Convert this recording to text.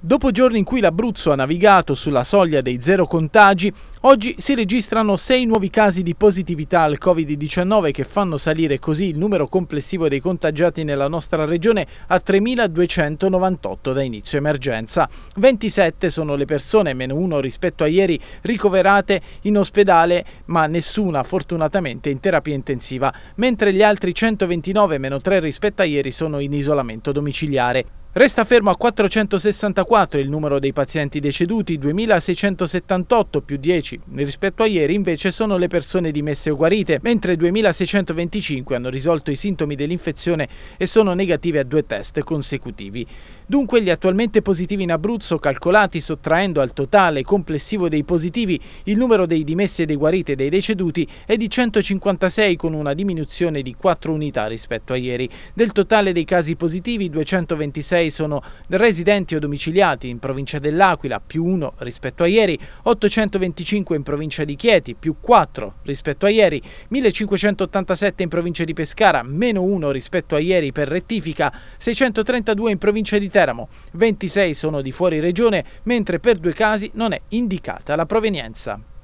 Dopo giorni in cui l'Abruzzo ha navigato sulla soglia dei zero contagi, oggi si registrano sei nuovi casi di positività al Covid-19 che fanno salire così il numero complessivo dei contagiati nella nostra regione a 3.298 da inizio emergenza. 27 sono le persone, meno uno rispetto a ieri, ricoverate in ospedale, ma nessuna fortunatamente in terapia intensiva, mentre gli altri 129, meno 3 rispetto a ieri, sono in isolamento domiciliare. Resta fermo a 464 il numero dei pazienti deceduti, 2678 più 10. Rispetto a ieri invece sono le persone dimesse o guarite, mentre 2625 hanno risolto i sintomi dell'infezione e sono negative a due test consecutivi. Dunque gli attualmente positivi in Abruzzo, calcolati sottraendo al totale complessivo dei positivi il numero dei dimessi e dei guariti e dei deceduti, è di 156 con una diminuzione di 4 unità rispetto a ieri. Del totale dei casi positivi 226 6 sono residenti o domiciliati in provincia dell'Aquila, più 1 rispetto a ieri, 825 in provincia di Chieti, più 4 rispetto a ieri, 1587 in provincia di Pescara, meno 1 rispetto a ieri per rettifica, 632 in provincia di Teramo, 26 sono di fuori regione, mentre per due casi non è indicata la provenienza.